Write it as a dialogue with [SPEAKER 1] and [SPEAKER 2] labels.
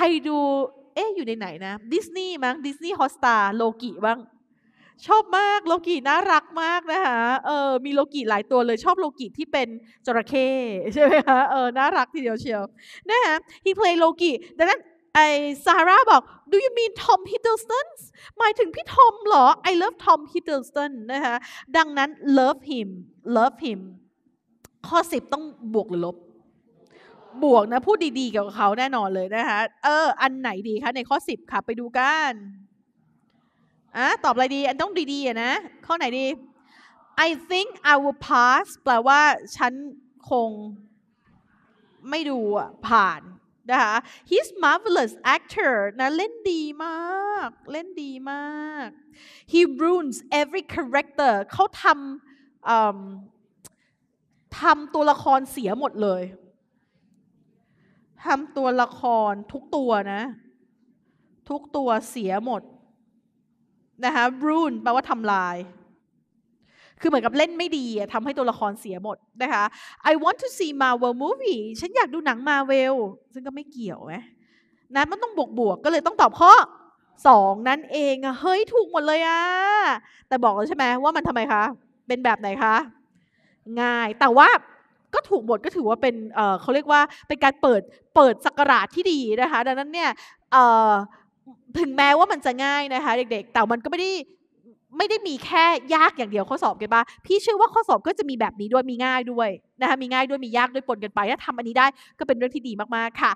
[SPEAKER 1] ใครดูเอ๊ะอยู่ในไหนนะดิสนีย์มั้งดิสนีย์ฮอสตาโลกิบ้างชอบมากโลกิน่ารักมากนะคะเออ มีโลกิหลายตัวเลยชอบโลกิที่เป็นจระเข้ใช่ไหมคะเออน่ารักทีเดียวเชียวนะคะ he play โลกิดังนั้นไอซาร่าบอก do you mean Tom Hiddleston หมายถึงพี่ทอมเหรอ I love Tom Hiddleston นะคะดังนั้น love him love him ข้อสิบต้องบวกหรือลบบวกนะ พูดดีๆเกี่ยวกับเขาแน่นอนเลยนะคะเออ อันไหนดีคะ ในข้อสิบค่ะไปดูกันอ่ะตอบอะไรดี อันต้องดีๆนะ ข้อไหนดี I think I will pass แปลว่าฉันคงไม่ดูผ่านนะคะ He's marvelous actor นะ เล่นดีมาก เล่นดีมาก He ruins every character เขาทำทำตัวละครเสียหมดเลยทำตัวละครทุกตัวนะ ทุกตัวเสียหมด นะคะรูนแปลว่าทำลาย คือเหมือนกับเล่นไม่ดีทำให้ตัวละครเสียหมดนะคะ I want to see Marvel movie ฉันอยากดูหนังมาเวลซึ่งก็ไม่เกี่ยวไหมนะมันต้องบวกบวกก็เลยต้องตอบข้อสองนั่นเองอะเฮ้ยถูกหมดเลยอะแต่บอกแล้วใช่ไหมว่ามันทำไมคะ เป็นแบบไหนคะ ง่ายแต่ว่า็ถูกหมดก็ถือว่าเป็นเขาเรียกว่า เป็นการเปิด เปิดสักราชที่ดีนะคะ ดังนั้นเนี่ยถึงแม้ว่ามันจะง่ายนะคะเด็กๆ แต่มันก็ไม่ได้ ไม่ได้มีแค่ยากอย่างเดียวข้อสอบกันปะพี่เชื่อว่าข้อสอบก็จะมีแบบนี้ด้วย มีง่ายด้วยนะคะ มีง่ายด้วย มียากด้วยปนกันไป ถ้าทำอันนี้ได้ ก็เป็นเรื่องที่ดีมากๆค่ะ